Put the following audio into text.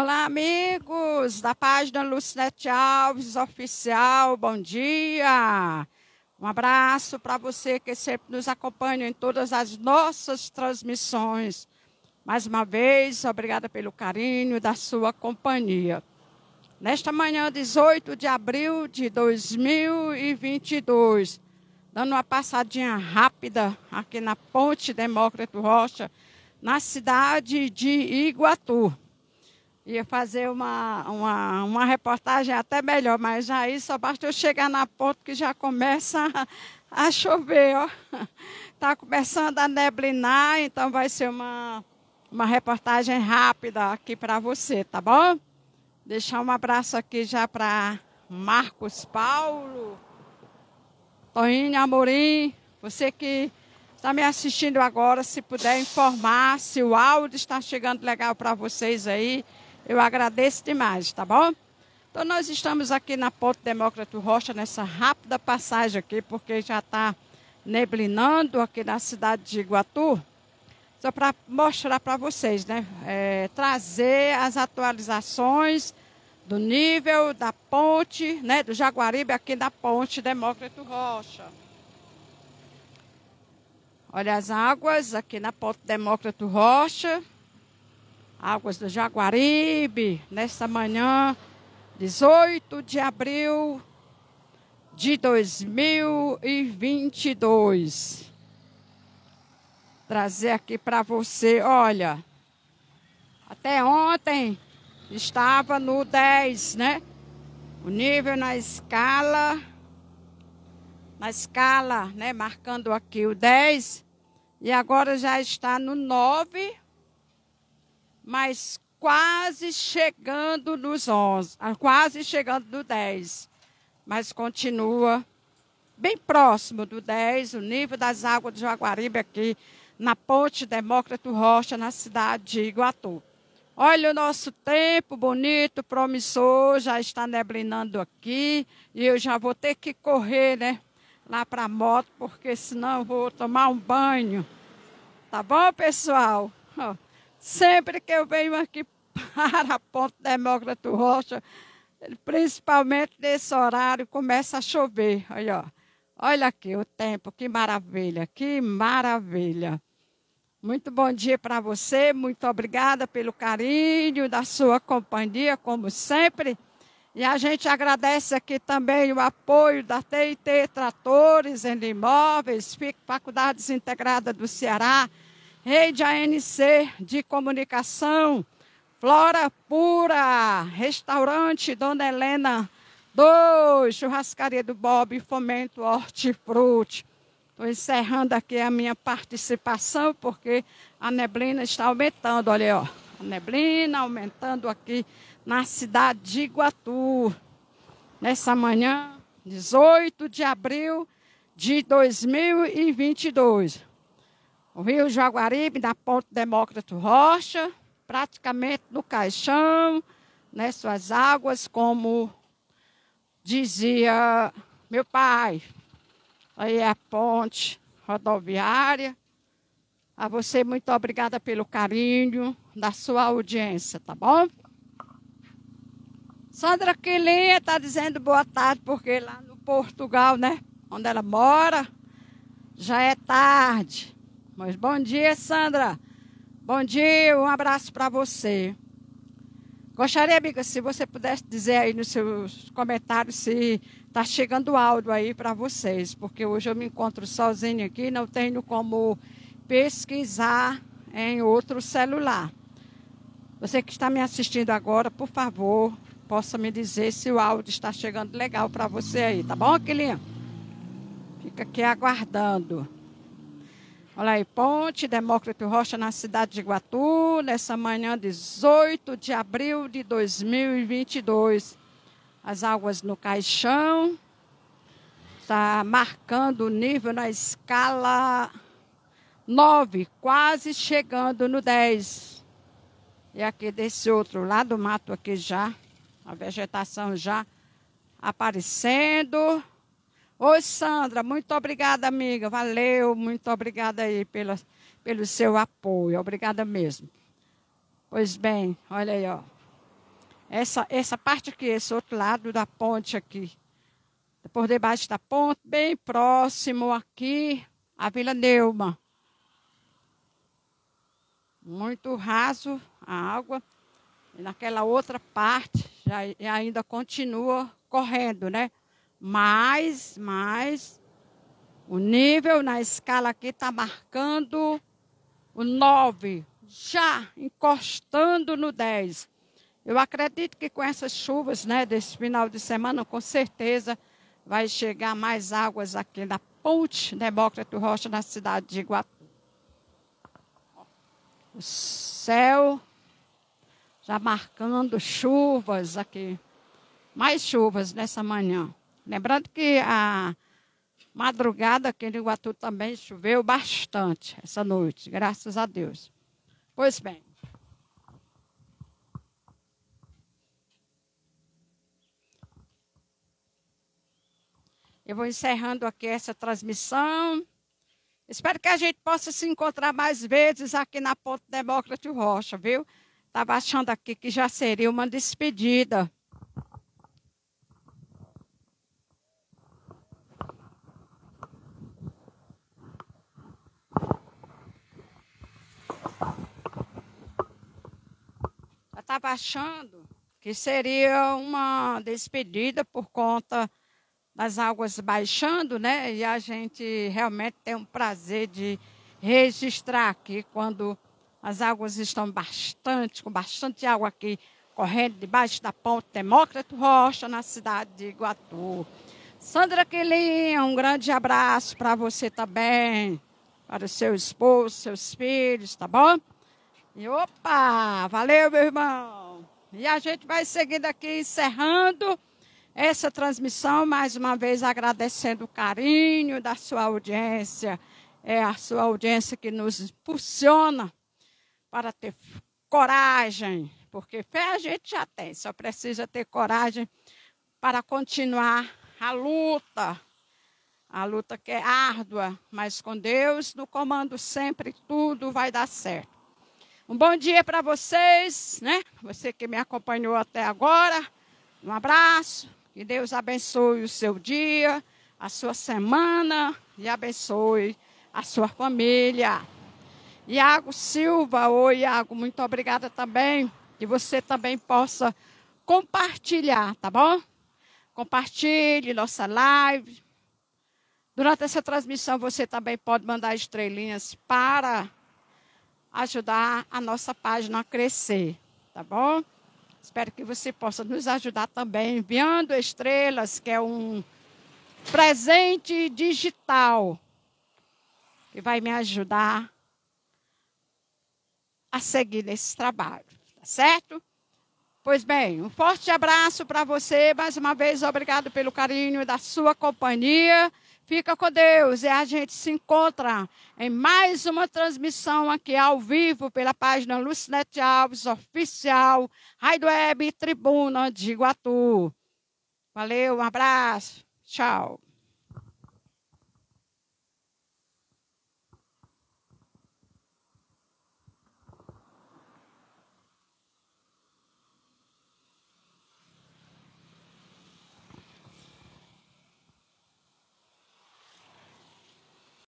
Olá, amigos da página Lucinete Alves Oficial, bom dia! Um abraço para você que sempre nos acompanha em todas as nossas transmissões. Mais uma vez, obrigada pelo carinho da sua companhia. Nesta manhã, 18 de abril de 2022, dando uma passadinha rápida aqui na Ponte Demócrito Rocha, na cidade de Iguatu ia fazer uma, uma, uma reportagem até melhor, mas aí só basta eu chegar na ponta que já começa a, chover, ó. Está começando a neblinar, então vai ser uma, uma reportagem rápida aqui para você, tá bom? Deixar um abraço aqui já para Marcos Paulo, Toinha Amorim, você que está me assistindo agora, se puder informar se o áudio está chegando legal para vocês aí. Eu agradeço demais, tá bom? Então, nós estamos aqui na Ponte Demócrito Rocha, nessa rápida passagem aqui, porque já está neblinando aqui na cidade de Iguatu. Só para mostrar para vocês, né? É, trazer as atualizações do nível da ponte, né? Do Jaguaribe aqui na Ponte Demócrito Rocha. Olha as águas aqui na Ponte Demócrito Rocha. Águas do Jaguaribe, nesta manhã, 18 de abril de 2022. Trazer aqui para você, olha, até ontem estava no 10, né? O nível na escala, na escala, né? Marcando aqui o 10, e agora já está no 9 mas quase chegando nos 11, ah, quase chegando do 10, mas continua bem próximo do 10, o nível das águas do Jaguaribe aqui na Ponte Demócrito Rocha, na cidade de Iguatu. Olha o nosso tempo bonito, promissor, já está neblinando aqui e eu já vou ter que correr, né, lá para a moto, porque senão eu vou tomar um banho. Tá bom, pessoal? Sempre que eu venho aqui para Ponto Ponte Demócrito Rocha, principalmente nesse horário, começa a chover. Olha, Olha aqui o tempo, que maravilha, que maravilha. Muito bom dia para você, muito obrigada pelo carinho da sua companhia, como sempre. E a gente agradece aqui também o apoio da TIT Tratores e Imóveis, Faculdades Integradas do Ceará, Rede ANC de Comunicação, Flora Pura, Restaurante Dona Helena 2, Churrascaria do Bob, Fomento Hortifruti. Estou encerrando aqui a minha participação, porque a neblina está aumentando, olha ó. A neblina aumentando aqui na cidade de Iguatu. Nessa manhã, 18 de abril de 2022 o Rio Jaguaribe, na Ponte Demócrito Rocha, praticamente no Caixão, né, suas águas, como dizia meu pai. Aí é a ponte rodoviária. A você, muito obrigada pelo carinho da sua audiência, tá bom? Sandra Quilinha está dizendo boa tarde, porque lá no Portugal, né, onde ela mora, já é tarde. Mas bom dia, Sandra. Bom dia, um abraço para você. Gostaria, amiga, se você pudesse dizer aí nos seus comentários se está chegando áudio aí para vocês, porque hoje eu me encontro sozinha aqui, não tenho como pesquisar em outro celular. Você que está me assistindo agora, por favor, possa me dizer se o áudio está chegando legal para você aí, tá bom, Aquilinha? Fica aqui aguardando. Olha aí, Ponte Demócrito Rocha, na cidade de Iguatu, nessa manhã 18 de abril de 2022. As águas no caixão, está marcando o nível na escala 9, quase chegando no 10. E aqui desse outro lado, o mato aqui já, a vegetação já aparecendo. Oi, Sandra, muito obrigada, amiga. Valeu, muito obrigada aí pela, pelo seu apoio. Obrigada mesmo. Pois bem, olha aí, ó. Essa, essa parte aqui, esse outro lado da ponte aqui. Por debaixo da ponte, bem próximo aqui, a Vila Neuma. Muito raso a água. E naquela outra parte, já, ainda continua correndo, né? Mas, mas, o nível na escala aqui está marcando o 9, já encostando no 10. Eu acredito que com essas chuvas, né, desse final de semana, com certeza vai chegar mais águas aqui na ponte Demócrito Rocha, na cidade de Iguatu. O céu já marcando chuvas aqui. Mais chuvas nessa manhã. Lembrando que a madrugada aqui no Iguatu também choveu bastante essa noite, graças a Deus. Pois bem. Eu vou encerrando aqui essa transmissão. Espero que a gente possa se encontrar mais vezes aqui na Ponte Demócrata Rocha, viu? Estava achando aqui que já seria uma despedida. estava achando que seria uma despedida por conta das águas baixando, né? E a gente realmente tem um prazer de registrar aqui quando as águas estão bastante, com bastante água aqui correndo debaixo da ponte Demócrito Rocha, na cidade de Iguatu. Sandra Quilinha, um grande abraço para você também, para o seu esposo, seus filhos, tá bom? E opa! Valeu, meu irmão! E a gente vai seguindo aqui, encerrando essa transmissão, mais uma vez agradecendo o carinho da sua audiência. É a sua audiência que nos impulsiona para ter coragem, porque fé a gente já tem, só precisa ter coragem para continuar a luta. A luta que é árdua, mas com Deus no comando sempre tudo vai dar certo. Um bom dia para vocês, né? Você que me acompanhou até agora. Um abraço. Que Deus abençoe o seu dia, a sua semana e abençoe a sua família. Iago Silva, oi Iago, muito obrigada também. Que você também possa compartilhar, tá bom? Compartilhe nossa live. Durante essa transmissão, você também pode mandar estrelinhas para ajudar a nossa página a crescer, tá bom? Espero que você possa nos ajudar também enviando estrelas, que é um presente digital que vai me ajudar a seguir nesse trabalho, tá certo? Pois bem, um forte abraço para você, mais uma vez obrigado pelo carinho da sua companhia. Fica com Deus e a gente se encontra em mais uma transmissão aqui ao vivo pela página Lucinete Alves Oficial, Raio Web Tribuna de Iguatu. Valeu, um abraço, tchau.